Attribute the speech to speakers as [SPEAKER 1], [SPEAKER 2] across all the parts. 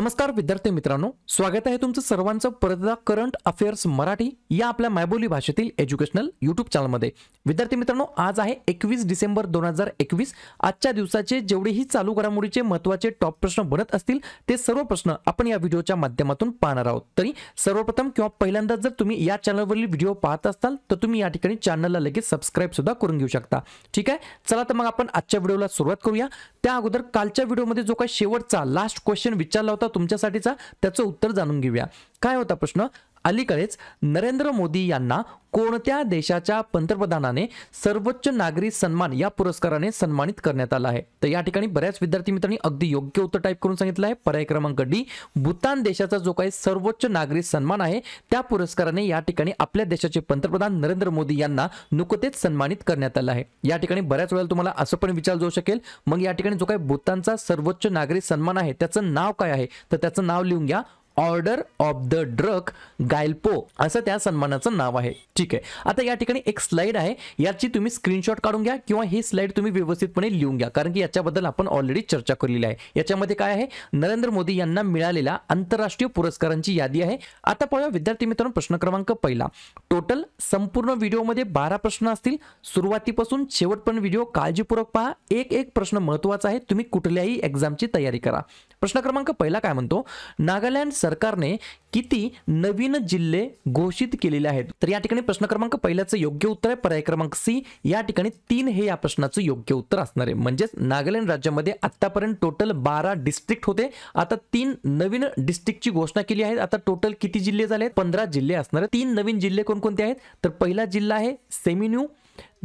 [SPEAKER 1] नमस्कार विद्यार्थी मित्रांनो स्वागत आहे तुमचं सर्वांचं परदा करंट अफेअर्स मराठी या आपल्या मायबोली भाषेतील एज्युकेशनल युट्यूब चॅनलमध्ये विद्यार्थी मित्रांनो आज आहे एकवीस डिसेंबर दोन हजार एकवीस आजच्या दिवसाचे जेवढेही चालू घडामोडीचे महत्त्वाचे टॉप प्रश्न बनत असतील ते सर्व प्रश्न आपण या व्हिडिओच्या माध्यमातून पाहणार आहोत तरी सर्वप्रथम किंवा पहिल्यांदा जर तुम्ही या चॅनलवरील व्हिडिओ पाहत असाल तर तुम्ही या ठिकाणी चॅनलला लगेच सबस्क्राईब सुद्धा करून घेऊ शकता ठीक आहे चला तर मग आपण आजच्या व्हिडिओला सुरुवात करूया त्या अगोदर कालच्या व्हिडिओमध्ये जो काही शेवटचा लास्ट क्वेश्चन विचारला होता तुमच्यासाठीचा त्याचं उत्तर जाणून घेऊया काय होता प्रश्न अलीकडेच नरेंद्र मोदी यांना कोणत्या देशाच्या पंतप्रधानाने सर्वोच्च नागरी सन्मान या पुरस्काराने सन्मानित करण्यात आला आहे तर या ठिकाणी बऱ्याच विद्यार्थी मित्रांनी अगदी योग्य उत्तर टाईप करून सांगितलं आहे पर्याय क्रमांक डी भूतान देशाचा जो काही सर्वोच्च नागरी सन्मान आहे त्या पुरस्काराने या ठिकाणी आपल्या देशाचे पंतप्रधान नरेंद्र मोदी यांना नुकतेच सन्मानित करण्यात आलं आहे या ठिकाणी बऱ्याच वेळेला तुम्हाला असं पण विचार जाऊ शकेल मग या ठिकाणी जो काही भूतानचा सर्वोच्च नागरी सन्मान आहे त्याचं नाव काय आहे तर त्याचं नाव लिहून घ्या order of the Druk Gyalpo असं त्या सन्मानाचं नाव आहे ठीक आहे आता या ठिकाणी एक स्लाइड आहे याची तुम्ही स्क्रीनशॉट काढून घ्या किंवा ही स्लाइड तुम्ही व्यवस्थितपणे लिहून घ्या कारण की याच्याबद्दल आपण ऑलरेडी चर्चा केलेली आहे याच्यामध्ये काय आहे नरेंद्र मोदी यांना मिळालेल्या आंतरराष्ट्रीय पुरस्कारांची यादी आहे आता पाहूया विद्यार्थी मित्रांनो प्रश्न क्रमांक पहिला टोटल संपूर्ण व्हिडिओमध्ये बारा प्रश्न असतील सुरुवातीपासून शेवटपर्यंत व्हिडिओ काळजीपूर्वक पहा एक एक प्रश्न महत्वाचा आहे तुम्ही कुठल्याही एक्झामची तयारी करा प्रश्न क्रमांक पहिला काय म्हणतो नागालँड सरकारने किती नवीन जिल्हे घोषित केलेले आहेत तर या ठिकाणी प्रश्न क्रमांक पहिल्याचं योग्य उत्तर आहे पर्याय क्रमांक सी या ठिकाणी तीन हे या प्रश्नाचं योग्य उत्तर असणार आहे म्हणजेच नागालँड राज्यामध्ये आतापर्यंत टोटल बारा डिस्ट्रिक्ट होते आता तीन नवीन डिस्ट्रिक्टची घोषणा केली आहे आता टोटल किती जिल्हे झाले आहेत पंधरा जिल्हे असणार तीन नवीन जिल्हे कोणकोणते आहेत तर पहिला जिल्हा आहे सेमिन्यू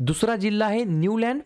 [SPEAKER 1] दुसरा जिल्हा आहे न्यूलँड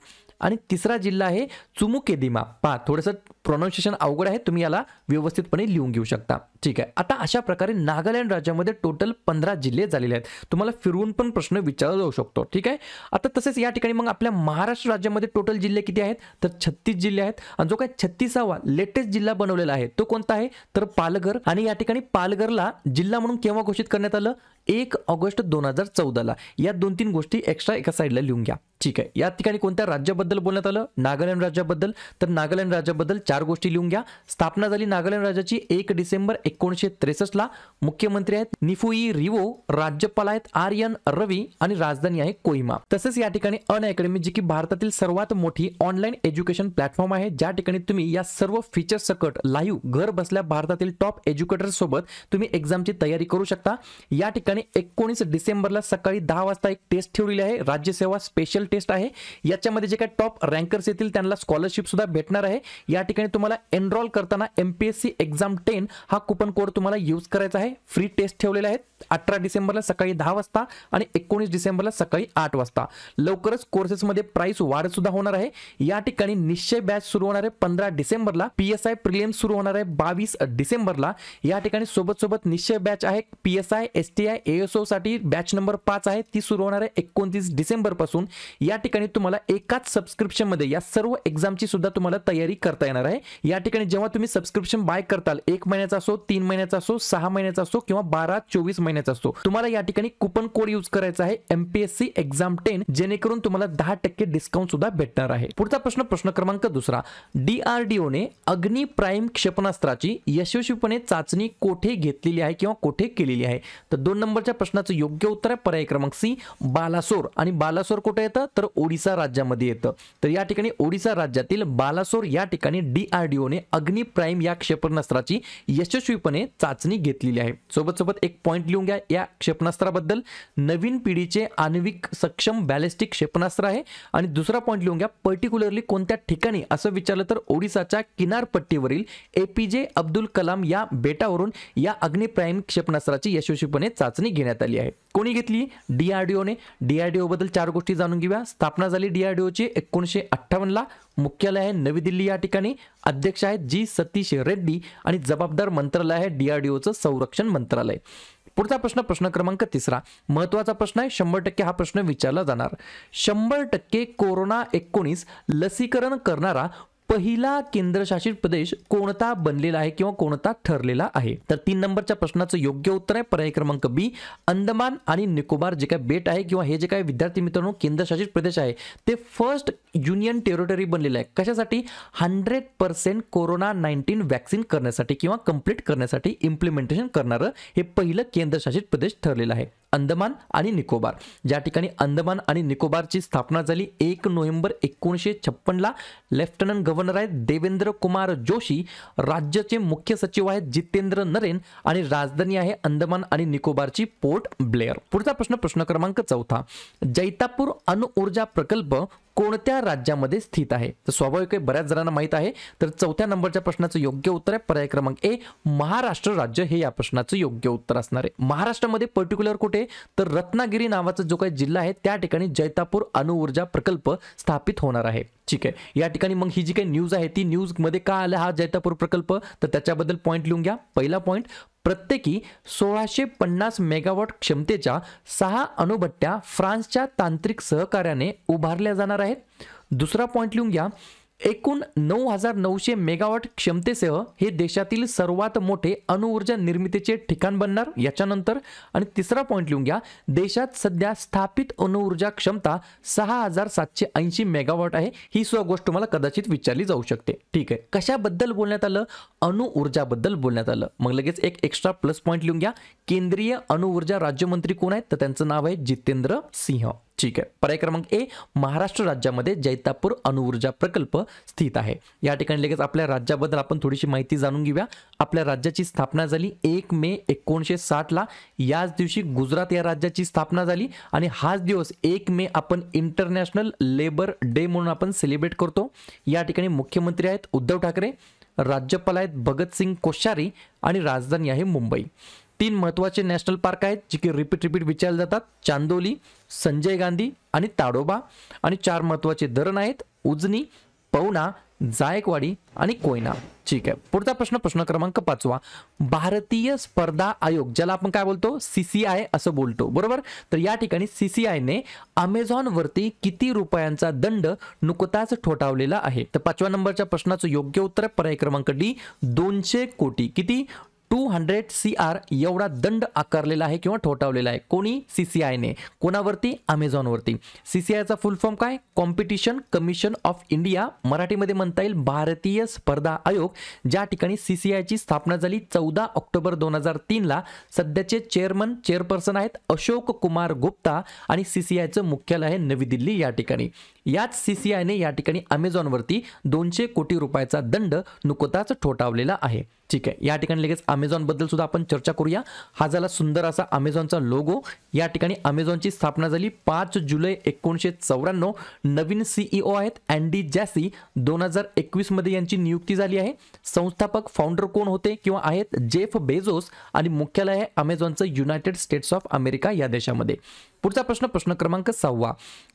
[SPEAKER 1] आणि तिसरा जिल्हा आहे चुमुकेदिमा पा थोडंसं प्रोनाऊन्सिएशन अवघड आहे तुम्ही याला व्यवस्थितपणे लिहून घेऊ शकता ठीक आहे आता अशा प्रकारे नागालँड राज्यामध्ये टोटल पंधरा जिल्हे झालेले आहेत तुम्हाला फिरवून पण प्रश्न विचारला जाऊ शकतो ठीक आहे आता तसेच या ठिकाणी मग आपल्या महाराष्ट्र राज्यामध्ये टोटल जिल्हे किती आहेत तर छत्तीस जिल्हे आहेत आणि जो काय छत्तीसावा लेटेस्ट जिल्हा बनवलेला आहे तो कोणता आहे तर पालघर आणि या ठिकाणी पालघरला जिल्हा म्हणून केव्हा घोषित करण्यात आलं एक ऑगस्ट दोन हजार चौदाला या दोन तीन गोष्टी एक्स्ट्रा एका साईडला लिहून घ्या ठीक आहे या ठिकाणी कोणत्या राज्याबद्दल बोलण्यात आलं नागालँड राज्याबद्दल तर नागालँड राज्याबद्दल चार गोष्टी लिहून घ्या स्थापना झाली नागालँड राज्याची एक डिसेंबर एकोणीसशे त्रेसष्टला मुख्यमंत्री आहेत निफुई रिवो राज्यपाल आहेत आर्यन रवी आणि राजधानी आहे कोहिमा तसेच या ठिकाणी अन अकॅडमी जी की भारतातील सर्वात मोठी ऑनलाईन एज्युकेशन प्लॅटफॉर्म आहे ज्या ठिकाणी तुम्ही या सर्व फीचर्स सकट लाईव्ह घर बसल्या भारतातील टॉप एज्युकेटर सोबत तुम्ही एक्झामची तयारी करू शकता या ठिकाणी ठिकाणी एकोणीस डिसेंबरला सकाळी दहा वाजता एक टेस्ट ठेवलेली आहे राज्यसेवा स्पेशल टेस्ट आहे याच्यामध्ये जे काही टॉप रँकर्स येतील त्यांना स्कॉलरशिप सुद्धा भेटणार आहे या ठिकाणी तुम्हाला एनरॉल करताना एमपीएससी एक्झाम टेन हा कुपन कोड तुम्हाला यूज करायचा आहे फ्री टेस्ट ठेवलेला आहे अठरा डिसेंबरला सकाळी दहा वाजता आणि एकोणीस डिसेंबरला सकाळी आठ वाजता लवकरच कोर्सेसमध्ये प्राइस वाढ सुद्धा होणार आहे या ठिकाणी निश्चय बॅच सुरू होणार आहे पंधरा डिसेंबरला पी एस आय प्रिलियम सुरू होणार आहे बावीस डिसेंबरला या ठिकाणी सोबत सोबत निश्चय बॅच आहे P S I S T I ASO साठी बॅच नंबर पाच आहे ती सुरू होणार आहे एकोणतीस डिसेंबर पासून या ठिकाणी तुम्हाला एकाच सबस्क्रिप्शन मध्ये या सर्व एक्झामची सुद्धा तुम्हाला तयारी करता येणार आहे या ठिकाणी जेव्हा तुम्ही सबस्क्रिप्शन बाय करताल एक महिन्याचा असो तीन महिन्याचा असो सहा महिन्याचा असो किंवा बारा चोवीस महिन्याचा असतो तुम्हाला या ठिकाणी कुपन कोड यूज करायचा आहे एमपीएससी एक्झाम टेन जेणेकरून तुम्हाला दहा टक्के डिस्काउंट सुद्धा भेटणार आहे पुढचा प्रश्न प्रश्न क्रमांक दुसरा डीआरडीओ ने अग्नि प्राईम क्षेपणास्त्राची यशस्वीपणे चाचणी कोठे घेतलेली आहे किंवा कोठे केलेली आहे तर दोन नंबरच्या प्रश्नाचं योग्य उत्तर आहे पर्याय क्रमांक सी बालासोर आणि बालासोर कुठे येतं तर ओडिसा राज्यामध्ये येतं तर या ठिकाणी ओडिसा राज्यातील बालासोर या ठिकाणी डीआरडीओ ने अग्नि प्राईम या क्षेपणास्त्राची यशस्वीपणे चाचणी घेतलेली आहे सोबत सोबत एक पॉईंट लिहून घ्या या क्षेपणास्त्राबद्दल नवीन पिढीचे आण्विक सक्षम बॅलिस्टिक क्षेपणास्त्र आहे आणि दुसरा पॉईंट लिहून घ्या पर्टिक्युलरली कोणत्या ठिकाणी असं विचारलं तर ओडिसाच्या किनारपट्टीवरील ए अब्दुल कलाम या बेटावरून या अग्निप्राईम क्षेपणास्त्राची यशस्वीपणे चाचणी घेण्यात आली आहे कोणी घेतली डीआरडीओने बद्दल चार गोष्टी जाणून घेऊया स्थापना झाली डीआरडीओची एकोणीसशे ला मुख्यालय आहे नवी दिल्ली या ठिकाणी अध्यक्ष आहेत जी सतीश रेड्डी आणि जबाबदार मंत्रालय आहे डीआरडीओचं संरक्षण मंत्रालय पुढचा प्रश्न प्रश्न क्रमांक तिसरा महत्वाचा प्रश्न आहे शंभर टक्के हा प्रश्न विचारला जाणार शंभर टक्के कोरोना एकोणीस लसीकरण करणारा पहिला केंद्रशासित प्रदेश कोणता बनलेला आहे किंवा कोणता ठरलेला आहे तर तीन नंबरच्या प्रश्नाचं योग्य उत्तर आहे पर्याय क्रमांक बी अंदमान आणि निकोबार जे काय बेट आहे किंवा हे जे काय विद्यार्थी मित्रांनो केंद्रशासित प्रदेश आहे ते फर्स्ट युनियन टेरिटरी बनलेलं आहे कशासाठी hundred percent corona nineteen vaccine करण्यासाठी किंवा कम्प्लीट करण्यासाठी इम्प्लिमेंटेशन करणारं हे पहिलं केंद्रशासित प्रदेश ठरलेलं आहे अंदमान आणि निकोबार ज्या ठिकाणी अंदमान आणि निकोबारची स्थापना झाली एक नोव्हेंबर एकोणीसशे छप्पनला लेफ्टनंट गव्हर्नर आहेत देवेंद्र कुमार जोशी राज्याचे मुख्य सचिव आहेत जितेंद्र नरेन आणि राजधानी आहे अंदमान आणि निकोबारची पोर्ट ब्लेअर पुढचा प्रश्न प्रश्न क्रमांक चौथा जैतापूर अणुऊर्जा प्रकल्प कोणत्या राज्यामध्ये स्थित आहे तर स्वाभाविक आहे बऱ्याच जणांना माहीत आहे तर चौथ्या नंबरच्या प्रश्नाचं योग्य उत्तर आहे पर्याय क्रमांक ए महाराष्ट्र राज्य हे या प्रश्नाचं योग्य उत्तर असणार आहे महाराष्ट्रामध्ये पर्टिक्युलर कुठे तर रत्नागिरी नावाचा जो काही जिल्हा आहे त्या ठिकाणी जैतापूर अणुऊर्जा प्रकल्प स्थापित होणार आहे ठीक आहे या ठिकाणी मग ही जी काही न्यूज आहे ती न्यूज मध्ये का आलं हा जैतापूर प्रकल्प तर त्याच्याबद्दल पॉईंट लिहून घ्या पहिला पॉईंट प्रत्येकी सोळाशे पन्नास मेगावॉट क्षमतेच्या सहा अणुभट्ट्या फ्रान्सच्या तांत्रिक सहकार्याने उभारल्या जाणार आहेत दुसरा पॉइंट लिहून घ्या एकूण नऊ हजार नऊशे मेगावॉट क्षमतेसह हे देशातील सर्वात मोठे अणुऊर्जा निर्मितीचे ठिकाण बनणार याच्यानंतर आणि तिसरा पॉईंट लिहून घ्या देशात सध्या स्थापित अणुऊर्जा क्षमता सहा हजार सातशे ऐंशी मेगावॉट आहे ही सुद्धा गोष्ट तुम्हाला कदाचित विचारली जाऊ शकते ठीक आहे कशाबद्दल बोलण्यात आलं अणुऊर्जाबद्दल बोलण्यात आलं मग लगेच एक एक्स्ट्रा प्लस पॉईंट लिहून घ्या केंद्रीय अणुऊर्जा राज्यमंत्री कोण आहेत तर त्यांचं नाव आहे जितेंद्र सिंह ठीक आहे पर्याय क्रमांक ए महाराष्ट्र राज्यामध्ये जैतापूर अणुऊर्जा प्रकल्प स्थित आहे या ठिकाणी लगेच आपल्या राज्याबद्दल आपण थोडीशी माहिती जाणून घेऊया आपल्या राज्याची स्थापना झाली एक मे एकोणीसशे साठला याच दिवशी गुजरात या राज्याची स्थापना झाली आणि हाच दिवस एक मे आपण इंटरनॅशनल लेबर डे म्हणून आपण सेलिब्रेट करतो या ठिकाणी मुख्यमंत्री आहेत उद्धव ठाकरे राज्यपाल आहेत भगतसिंग कोश्यारी आणि राजधानी आहे मुंबई तीन महत्त्वाचे नॅशनल पार्क आहेत जे की रिपीट रिपीट विचारले जातात चांदोली संजय गांधी आणि ताडोबा आणि चार महत्त्वाचे धरण आहेत उजनी पवना जायकवाडी आणि कोयना ठीक आहे पुढचा प्रश्न प्रश्न क्रमांक पाचवा भारतीय स्पर्धा आयोग ज्याला आपण काय बोलतो सीसीआय असं बोलतो बरोबर तर या ठिकाणी सीसीआयने वरती किती रुपयांचा दंड नुकताच ठोठावलेला आहे तर पाचव्या नंबरच्या प्रश्नाचं योग्य उत्तर पर्याय क्रमांक डी दोनशे कोटी किती टू हंड्रेड सी आर एवढा दंड आकारलेला आहे किंवा ठोठावलेला आहे कोणी सी सी आयने कोणावरती अमेझॉनवरती सी सी आयचा फुल फॉर्म काय कॉम्पिटिशन कमिशन ऑफ इंडिया मराठीमध्ये म्हणता येईल भारतीय स्पर्धा आयोग ज्या ठिकाणी सी सी आयची स्थापना झाली चौदा ऑक्टोबर दोन हजार तीनला सध्याचे चेअरमन चेअरपर्सन आहेत अशोक कुमार गुप्ता आणि सी सी आयचं मुख्यालय आहे नवी दिल्ली या ठिकाणी याच सी सी आयने या ठिकाणी अमेझॉनवरती दोनशे कोटी रुपयाचा दंड नुकताच ठोठावलेला आहे ठीक आहे या ठिकाणी लगेच अमेझॉनबद्दल सुद्धा आपण चर्चा करूया हा झाला सुंदर असा अमेझॉनचा लोगो या ठिकाणी अमेझॉनची स्थापना झाली पाच जुलै एकोणीसशे चौऱ्याण्णव नवीन सीईओ e आहेत अँडी जॅसी दोन हजार एकवीसमध्ये यांची नियुक्ती झाली आहे संस्थापक फाउंडर कोण होते किंवा आहेत जेफ बेझोस आणि मुख्यालय आहे अमेझॉनचं युनायटेड स्टेट्स ऑफ अमेरिका या देशामध्ये पुढचा प्रश्न प्रश्न क्रमांक सहावा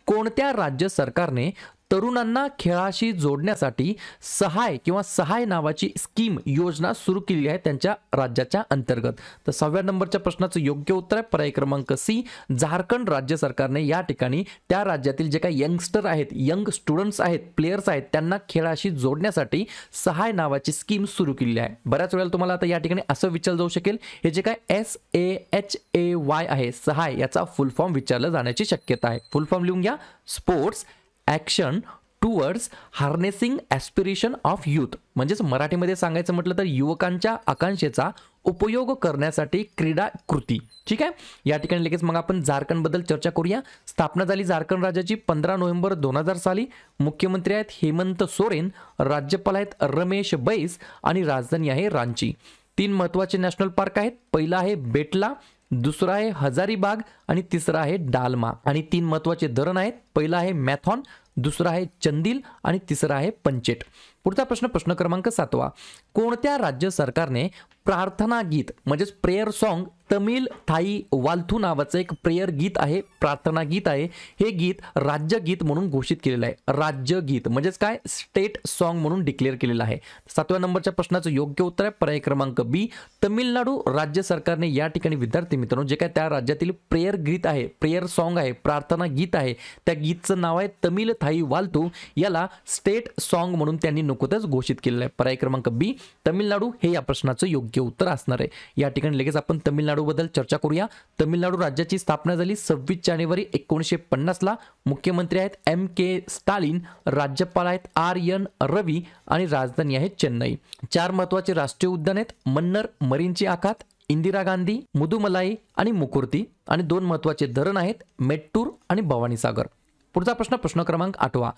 [SPEAKER 1] कोणत्या राज्य सरकार सरकारने तरुणांना खेळाशी जोडण्यासाठी सहाय किंवा सहाय नावाची स्कीम योजना सुरू केली आहे त्यांच्या राज्याच्या अंतर्गत तर सहाव्या नंबरच्या प्रश्नाचं योग्य उत्तर आहे पर्याय क्रमांक सी झारखंड राज्य सरकारने या ठिकाणी त्या राज्यातील जे काही यंगस्टर आहेत यंग स्टुडंट्स आहेत प्लेयर्स आहेत त्यांना खेळाशी जोडण्यासाठी सहाय नावाची स्कीम सुरू केली आहे बऱ्याच वेळेला तुम्हाला आता या ठिकाणी असं विचारलं जाऊ शकेल हे जे काय S A H A Y Sahay सहाय याचा फुल फॉर्म विचारला जाण्याची शक्यता आहे फुल फॉर्म लिहून घ्या sports action towards harnessing aspiration of youth म्हणजेच मराठीमध्ये सांगायचं म्हटलं तर युवकांच्या आकांक्षेचा उपयोग करण्यासाठी क्रीडा कृती ठीक आहे या ठिकाणी लगेच मग आपण झारखंडबद्दल चर्चा करूया स्थापना झाली झारखंड राज्याची पंधरा नोव्हेंबर दोन हजार साली मुख्यमंत्री आहेत हेमंत सोरेन राज्यपाल आहेत रमेश बैस आणि राजधानी आहे रांची तीन महत्त्वाचे नॅशनल पार्क आहेत पहिला आहे बेटला दुसरा आहे हजारीबाग आणि तिसरा आहे डालमा आणि तीन महत्वाचे धरण आहेत पहिला आहे मॅथॉन दुसरा आहे चंदील आणि तिसरा आहे पंचेट पुढचा प्रश्न प्रश्न क्रमांक सातवा कोणत्या राज्य सरकारने प्रार्थना गीत म्हणजेच प्रेयर सॉन्ग तमिल थाई वाल्थू नावाचं एक प्रेयर गीत आहे प्रार्थना गीत आहे हे गीत राज्यगीत म्हणून घोषित केलेलं आहे राज्यगीत म्हणजेच काय स्टेट सॉंग म्हणून डिक्लेअर केलेलं आहे सातव्या नंबरच्या प्रश्नाचं योग्य उत्तर आहे पर्याय क्रमांक बी तमिळनाडू राज्य सरकारने या ठिकाणी विद्यार्थी मित्रांनो जे काय त्या राज्यातील प्रेयर गीत आहे प्रेयर सॉन्ग आहे प्रार्थना गीत आहे त्या गीतचं नाव आहे तमिल थाई वाल्थू याला स्टेट सॉंग म्हणून त्यांनी निवडणुकीतच घोषित केलेलं आहे पर्याय क्रमांक बी तमिळनाडू हे या प्रश्नाचं योग्य उत्तर असणार आहे या ठिकाणी लगेच आपण तमिळनाडूबद्दल चर्चा करूया तमिळनाडू राज्याची स्थापना झाली सव्वीस जानेवारी एकोणीसशे पन्नासला मुख्यमंत्री आहेत एम के स्टालिन राज्यपाल आहेत आर एन रवी आणि राजधानी आहे चेन्नई चार महत्वाचे राष्ट्रीय उद्यान आहेत मन्नर मरीनची आखात इंदिरा गांधी मुदुमलाई आणि मुकुर्ती आणि दोन महत्वाचे धरण आहेत मेट्टूर आणि भवानीसागर पुढचा प्रश्न प्रश्न क्रमांक आठवा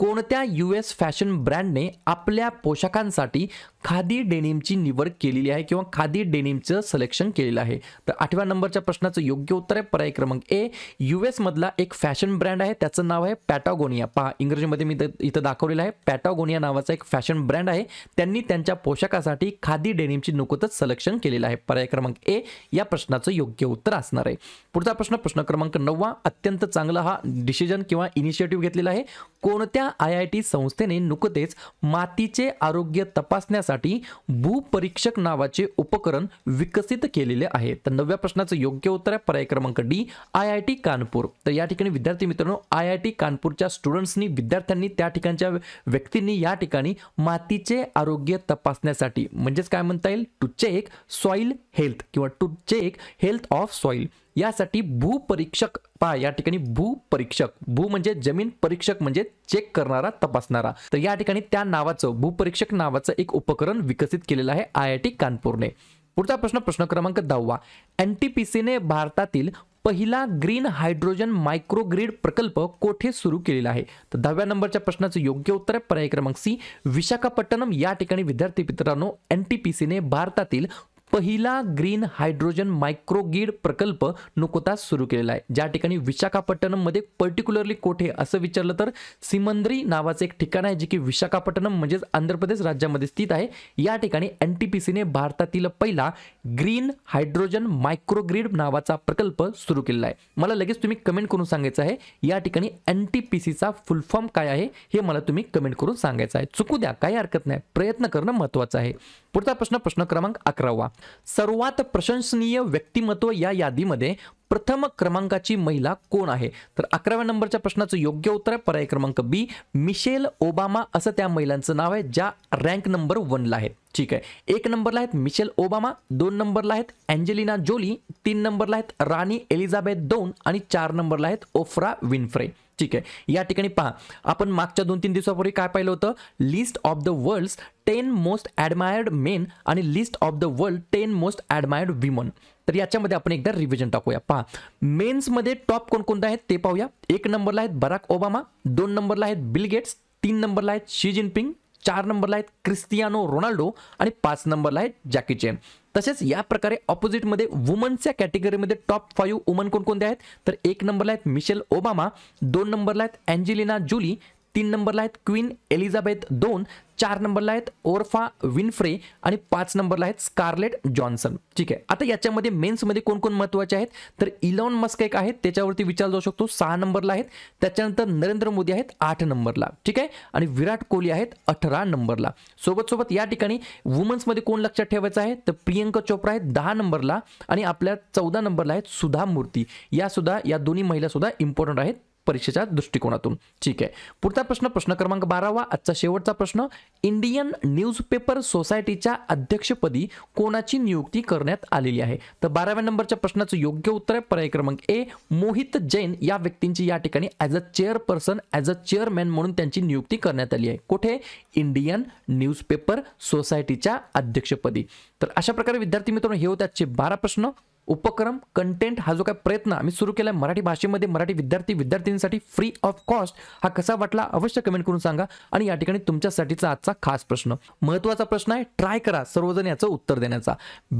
[SPEAKER 1] कोणत्या यू एस फॅशन ब्रँडने आपल्या पोशाखांसाठी खादी डेनिमची निवड केलेली आहे किंवा खादी डेनिमचं सलेक्शन केलेलं आहे तर आठव्या नंबरच्या प्रश्नाचं योग्य उत्तर आहे पर्याय क्रमांक ए यू एसमधला एक फॅशन ब्रँड आहे त्याचं नाव आहे पॅटागोनिया पहा इंग्रजीमध्ये मी इथं दाखवलेलं आहे पॅटागोनिया नावाचा एक फॅशन ब्रँड आहे त्यांनी त्यांच्या पोशाखासाठी खादी डेनिमची नुकतच सलेक्शन केलेलं आहे पर्याय क्रमांक ए या प्रश्नाचं योग्य उत्तर असणार आहे पुढचा प्रश्न प्रश्न क्रमांक नववा अत्यंत चांगला हा डिसिजन किंवा इनिशिएटिव्ह घेतलेला आहे कोणत्या आय आय टी संस्थेने नुकतेच मातीचे आरोग्य तपासण्यासाठी भूपरीक्षक नावाचे उपकरण विकसित केलेले आहे तर नव्या प्रश्नाचं योग्य उत्तर आहे पर्याय क्रमांक D I I T Kanpur तर या ठिकाणी विद्यार्थी मित्रांनो आय आय टी कानपूरच्या स्टुडंट्सनी विद्यार्थ्यांनी त्या ठिकाणच्या व्यक्तींनी या ठिकाणी मातीचे आरोग्य तपासण्यासाठी म्हणजेच काय म्हणता येईल टू चेक सॉइल हेल्थ किंवा to check health of soil यासाठी भूपरीक्षक पहा या ठिकाणी भूपरीक्षक भू म्हणजे जमीन परीक्षक म्हणजे चेक करणारा तपासणारा तर या ठिकाणी त्या नावाचं भूपरीक्षक नावाचं एक उपकरण विकसित केलेलं आहे आय आय टी कानपूरने पुढचा प्रश्न प्रश्न क्रमांक दहावा एन टी पी सीने भारतातील पहिला ग्रीन हायड्रोजन मायक्रोग्रीड प्रकल्प कोठे सुरू केलेला आहे तर दहाव्या नंबरच्या प्रश्नाचं योग्य उत्तर आहे पर्याय क्रमांक सी विशाखापट्टणम या ठिकाणी विद्यार्थी मित्रांनो एन टी पी सीने भारतातील पहिला ग्रीन हायड्रोजन मायक्रोग्रीड प्रकल्प नुकताच सुरू केलेला आहे ज्या ठिकाणी विशाखापट्टणममध्ये पर्टिक्युलरली कोठे असं विचारलं तर सिमंद्री नावाचं एक ठिकाण आहे जे की विशाखापट्टणम म्हणजेच आंध्र प्रदेश राज्यामध्ये स्थित आहे या ठिकाणी एन टी पी सीने भारतातील पहिला ग्रीन हायड्रोजन मायक्रोग्रीड नावाचा प्रकल्प सुरू केलेला आहे मला लगेच तुम्ही कमेंट करून सांगायचं आहे या ठिकाणी एन टी पी सीचा फुल फॉर्म काय आहे हे मला तुम्ही कमेंट करून सांगायचं आहे चुकू द्या काही हरकत नाही प्रयत्न करणं महत्त्वाचं आहे पुढचा प्रश्न प्रश्न क्रमांक अकरावा सर्वात प्रशंसनीय व्यक्तिमत्व या यादीमध्ये प्रथम क्रमांकाची महिला कोण आहे तर अकराव्या नंबरच्या प्रश्नाचं योग्य उत्तर आहे पर्याय क्रमांक बी मिशेल ओबामा असं त्या महिलांचं नाव आहे ज्या रँक नंबर वनला आहेत ठीक आहे एक नंबरला आहेत मिशेल ओबामा दोन नंबरला आहेत अँजेलिना जोली तीन नंबरला आहेत राणी एलिझाबेथ दोन आणि चार नंबरला आहेत ओफ्रा विनफ्रे ठीक आहे या ठिकाणी पहा आपण मागच्या दोन तीन दिवसापूर्वी काय पाहिलं होतं list of the world ten most admired men आणि list of the world ten most admired women तर याच्यामध्ये आपण एकदा रिव्हिजन टाकूया पहा मेन्समध्ये टॉप कोणकोणते आहेत ते पाहूया एक नंबरला आहेत बराक ओबामा दोन नंबरला आहेत बिल गेट्स तीन नंबरला आहेत शी जिनपिंग चार नंबरला आहेत क्रिस्टियानो रोनाल्डो आणि पाच नंबरला आहेत जॅकी चेन तसेच या प्रकारे ऑपोजिटमध्ये वुमन्सच्या कॅटेगरीमध्ये टॉप फाईव्ह वुमन कोणते आहेत तर एक नंबरला आहेत मिशेल ओबामा दोन नंबरला आहेत अँजेलिना जुली तीन नंबरला आहेत क्वीन एलिझाबेथ दोन चार नंबरला आहेत ओरफा विनफ्रे आणि पाच नंबरला आहेत स्कार्लेट जॉन्सन ठीक आहे आता याच्यामध्ये मेन्समध्ये कोण कोण महत्त्वाचे आहेत तर इलॉन मस्क एक आहेत त्याच्यावरती विचार जाऊ शकतो सहा नंबरला आहेत त्याच्यानंतर नरेंद्र मोदी आहेत आठ नंबरला ठीक आहे आणि विराट कोहली आहेत अठरा नंबरला सोबत सोबत या ठिकाणी वुमन्समध्ये कोण लक्षात ठेवायचं आहे तर प्रियंका चोप्रा आहेत दहा नंबरला आणि आपल्या चौदा नंबरला आहेत सुधा मूर्ती या सुद्धा या दोन्ही महिला सुद्धा इम्पॉर्टंट आहेत परीक्षेच्या दृष्टिकोनातून ठीक आहे पुढचा प्रश्न प्रश्न क्रमांक बारावा आजचा शेवटचा प्रश्न इंडियन न्यूजपेपर सोसायटीच्या अध्यक्षपदी कोणाची नियुक्ती करण्यात आलेली आहे तर बाराव्या नंबरच्या प्रश्नाचं योग्य उत्तर आहे पर्याय क्रमांक ए मोहित जैन या व्यक्तींची या ठिकाणी as a chairperson as a chairman म्हणून त्यांची नियुक्ती करण्यात आली आहे कुठे इंडियन न्यूजपेपर सोसायटीच्या अध्यक्षपदी तर अशा प्रकारे विद्यार्थी मित्रांनो हे होते आजचे बारा प्रश्न उपक्रम कंटेंट हा जो काय प्रयत्न आम्ही सुरू केला मराठी भाषेमध्ये मराठी विद्यार्थी विद्यार्थिनींसाठी फ्री ऑफ कॉस्ट हा कसा वाटला अवश्य कमेंट करून सांगा आणि या ठिकाणी तुमच्यासाठीचा आजचा खास प्रश्न महत्त्वाचा प्रश्न आहे ट्राय करा सर्वजण याचं उत्तर देण्याचा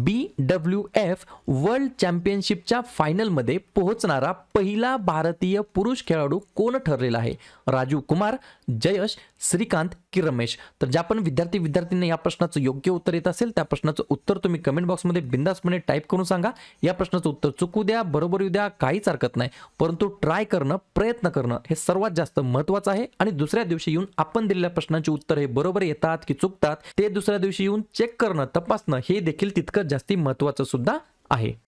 [SPEAKER 1] बी डब्ल्यू एफ वर्ल्ड चॅम्पियनशिपच्या फायनलमध्ये पोहोचणारा पहिला भारतीय पुरुष खेळाडू कोण ठरलेला आहे राजू कुमार जयश श्रीकांत की रमेश तर ज्या पण विद्यार्थी विद्यार्थ्यांना या प्रश्नाचं योग्य उत्तर येत असेल त्या प्रश्नाचं उत्तर तुम्ही कमेंट बॉक्समध्ये बिंदासपणे टाईप करून सांगा या प्रश्नाचं उत्तर चुकू द्या बरोबर येऊ द्या काहीच हरकत नाही परंतु ट्राय करणं प्रयत्न करणं हे सर्वात जास्त महत्त्वाचं आहे आणि दुसऱ्या दिवशी येऊन आपण दिलेल्या प्रश्नांची उत्तर हे बरोबर येतात की चुकतात ते दुसऱ्या दिवशी येऊन चेक करणं तपासणं हे देखील तितकं जास्ती महत्वाचं सुद्धा आहे